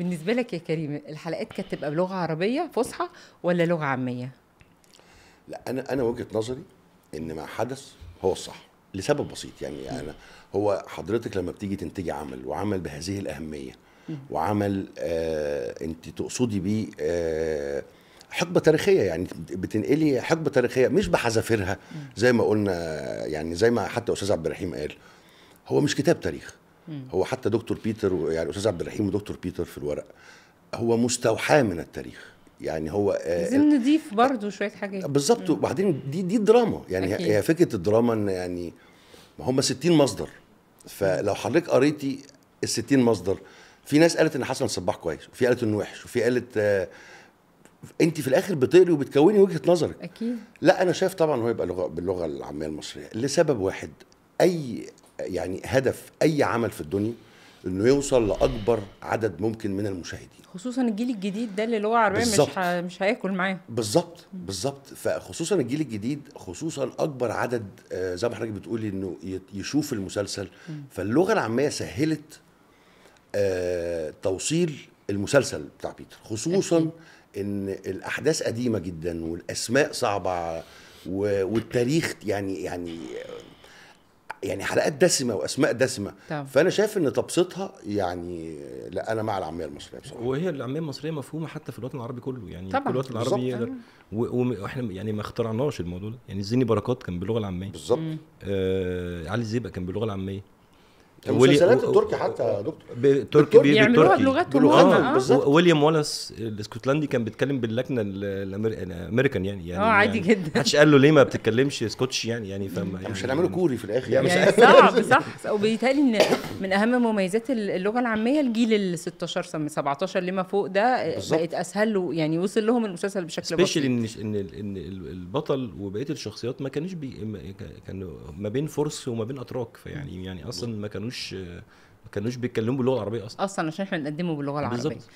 بالنسبه لك يا كريم الحلقات كانت تبقى بلغه عربيه فصحى ولا لغه عاميه لا انا انا وجهه نظري ان ما حدث هو الصح لسبب بسيط يعني, انا هو حضرتك لما بتيجي تنتجي عمل وعمل بهذه الاهميه وعمل آه انت تقصدي بيه آه حقبة تاريخية يعني بتنقلي حقبة تاريخية مش بحذافيرها زي ما قلنا يعني زي ما حتى أستاذ عبد الرحيم قال هو مش كتاب تاريخ هو حتى دكتور بيتر يعني استاذ عبد الرحيم ودكتور بيتر في الورق هو مستوحاه من التاريخ يعني هو لازم آه، آه، نضيف برضه شويه حاجات بالظبط وبعدين دي دي الدراما يعني أكيد. هي فكره الدراما ان يعني ما هم 60 مصدر فلو حضرتك قريتي ال 60 مصدر في ناس قالت ان حسن صباح كويس وفي قالت انه وحش وفي قالت آه انت في الاخر بتقري وبتكوني وجهه نظرك اكيد لا انا شايف طبعا هو يبقى لغه باللغه العاميه المصريه لسبب واحد اي يعني هدف اي عمل في الدنيا انه يوصل لاكبر عدد ممكن من المشاهدين خصوصا الجيل الجديد ده اللي لغه عربيه مش ه... مش هياكل معاه بالظبط بالظبط فخصوصا الجيل الجديد خصوصا اكبر عدد آه، زي ما حضرتك بتقولي انه يشوف المسلسل فاللغه العاميه سهلت آه، توصيل المسلسل بتاع بيتر خصوصا ان الاحداث قديمه جدا والاسماء صعبه والتاريخ يعني يعني يعني حلقات دسمه واسماء دسمه طبعا. فانا شايف ان تبسيطها يعني لا انا مع العاميه المصريه بصراحه وهي العاميه المصريه مفهومه حتى في الوطن العربي كله يعني طبعا. في الوطن العربي يقدر واحنا يعني ما اخترعناش الموضوع ده يعني زيني بركات كان باللغه العاميه بالظبط آه علي زيبق كان باللغه العاميه المسلسلات التركي حتى دكتور بي... بيعملوها آه. بالظبط ويليام والاس آه، الاسكتلندي كان بيتكلم باللكنه الامريكان يعني يعني اه عادي يعني جدا محدش قال له ليه ما بتتكلمش سكوتش يعني يعني فما يعني مش هنعمله كوري في الاخر يعني, يعني صعب صح وبيتهيألي ان من اهم مميزات اللغه العاميه الجيل ال 16 17 لما فوق ده بقت اسهل له يعني وصل لهم المسلسل بشكل بسيط ان ان ان البطل وبقيه الشخصيات ما كانوش بي كانوا ما بين فرس وما بين اتراك فيعني يعني اصلا ما كانوش كانوش ما كانوش بيتكلموا باللغه العربيه اصلا اصلا عشان احنا بنقدمه باللغه العربيه بالظبط